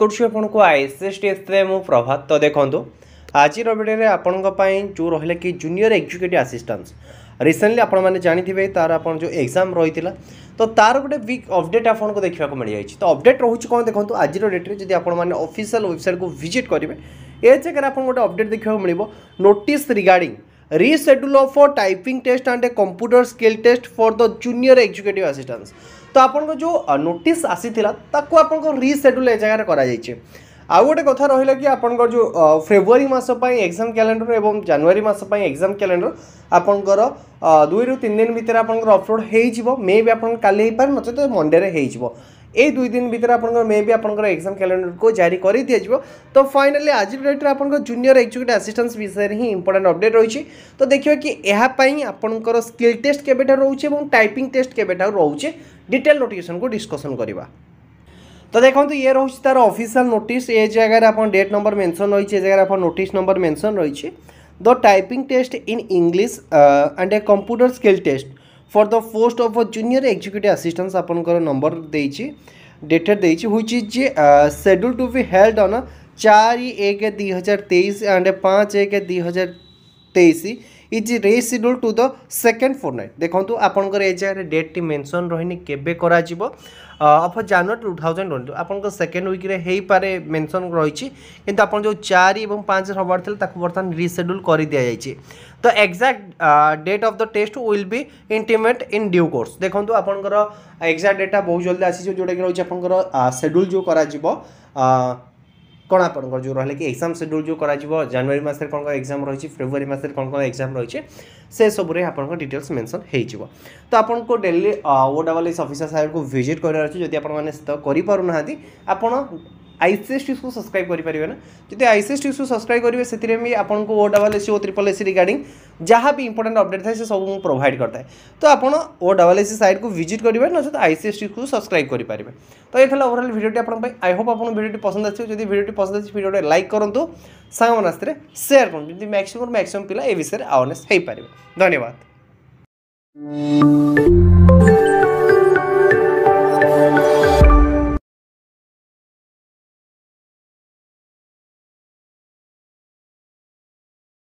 করছি আপনার আইএসএসটিএসে মু প্রভাত তো দেখুন আজির ভিডিওরে আপনার যে রহলে কি জুনিয়র এক্সিক্যুটিভ আসিষ্টান্স রিসেন্টলি আপনার জাঁথিবে তার আপনার যে এক্সাম রয়েছে তো তার গোটে বিগ অপডেট আপনার দেখা মিলিযাই তো অপডেট রয়েছে কম দেখুন আজির ডেট্রে যদি আপনার অফিসিয়াল ওয়েবসাইট কু ভিজিট করবে এ জায়গায় আপনার গোটে অপডেট দেখা মিলব notice regarding reschedule for typing test and a computer skill test for the junior executive assistants তো আপনার যে নোটিস আসিলা তাকে আপনার রিসেডুল এ জায়গায় করা যাইছে আউ গোটে কথা রহিলা কি আপনার যে ফেব্রুয়ারি মাস এক্সাম ক্যালেন্ডর এবং জানুয়ারি মাস এক্সাম ক্যালেন্ডর আপনার দুই রু তিন দিন ভিতরে আপনার অপলোড হয়ে যাব মে বি আপনার কালি হয়ে পড়ে নচেত মন্ডে হয়ে যাব এই দুই দিন ভিতরে আপনার মেবি আপনার এক্সাম ক্যালেন্ডরকে জারি করে দিয়েযিব তো ফাইনালি আজ ডেট্রে আপনার জুনিয়র এক্সিক্যুটিভ ଆସିଷ୍ଟାନ୍ସ ବିଷୟରେ ହିଁ ଇମ୍ପୋର୍ଟାଣ୍ଟ ଅପଡ଼େଟ୍ ରହିଛି ତ ଦେଖିବା କି ଏହା ପାଇଁ ଆପଣଙ୍କର ସ୍କିଲ୍ ଟେଷ୍ଟ କେବେଠାରୁ ରହୁଛି ଏବଂ ଟାଇପିଂ ଟେଷ୍ଟ କେବେଠାରୁ ରହୁଛି ଡିଟେଲ୍ ନୋଟିଫିକେସନ୍କୁ ଡିସ୍କସନ୍ କରିବା তো দেখুন ইয়ে রয়েছে তার অফিসিয়াল নোটিস এ জায়গায় আপনার ডেট নম্বর মেনশন রয়েছে এ জায়গায় আপনার নোটিস নম্বর মেনশন রয়েছে the typing test in English and a computer skill test for the post of a junior executive assistant ଆପଣଙ୍କର ନମ୍ବର ଦେଇଛି ଡେଟେଡ଼ ଦେଇଛି which is scheduled to be held on ଚାରି ଏକ ଦୁଇ ହଜାର ତେଇଶ ଆଣ୍ଡ ପାଞ୍ଚ ଏକ ଦୁଇ ହଜାର ତେଇଶ is rescheduled to the second four nine ଦେଖନ୍ତୁ ଆପଣଙ୍କର ଏ ଜାଗାରେ ଡେଟ୍ଟି ମେନସନ୍ ରହିନି କେବେ କରାଯିବ of January two thousand twenty ଆପଣଙ୍କ ସେକେଣ୍ଡ ୱିକ୍ରେ ହେଇପାରେ ମେନସନ୍ ରହିଛି କିନ୍ତୁ ଆପଣ ଯେଉଁ ଚାରି ଏବଂ ପାଞ୍ଚ ହେବାର ଥିଲା ତାକୁ ବର୍ତ୍ତମାନ ରିସେଡ୍ୟୁଲ୍ କରିଦିଆଯାଇଛି ତ exact date of the test will be intimate in due course ଦେଖନ୍ତୁ ଆପଣଙ୍କର ଏକ୍ଜାକ୍ଟ ଡେଟ୍ଟା ବହୁତ ଜଲ୍ଦି ଆସିଯିବ ଯେଉଁଟାକି ରହୁଛି ଆପଣଙ୍କର ସେଡ୍ୟୁଲ୍ ଯେଉଁ କରାଯିବ କ'ଣ ଆପଣଙ୍କର ଯେଉଁ ରହିଲା କି ଏକ୍ଜାମ୍ ସେଡ୍ୟୁଲ୍ ଯେଉଁ କରାଯିବ ଜାନୁଆରୀ ମାସରେ କ'ଣ କ'ଣ ଏକ୍ଜାମ୍ ରହିଛି ଫେବୃଆରୀ ମାସରେ କ'ଣ କ'ଣ ଏକ୍ଜାମ୍ ରହିଛି ସେସବୁରେ ଆପଣଙ୍କ ଡିଟେଲ୍ସ ମେନ୍ସନ୍ ହେଇଯିବ ତ ଆପଣଙ୍କୁ daily O double S officer ସାହେବଙ୍କୁ ଭିଜିଟ୍ କରିବାର ଅଛି ଯଦି ଆପଣମାନେ ତ କରିପାରୁନାହାନ୍ତି ଆପଣ আইসিএস টিউসু সবসক্রাইব করে না যদি আইসিএস টিউসু সবসক্রাইব করবে সেতিরে আমি আপনার O double S C O triple S C regarding যা বি ইম্পর্টাট অপডেট থাকে সে সব মু প্রোভাইড করে তো আপনার ও ডবল এসি সাইট কু ভিজিট করবে না সহ আইসিএস টিউসু সবসক্রাইব করে তো এই থাকে ওভরঅল ভিডিওটি আপনার আই হোপ আপনার ভিডিওটি পছন্দ আসছে যদি ভিডিওটি পছন্দ আসছে ভিডিওটি লাইক করতু সাংমান আসতে সেয়ার করুন যদি ম্যাক্সিমম ম্যাক্সিমম পিলা এ বিষয়ে আওয়ারনেস হয়ে পারে ধন্যবাদ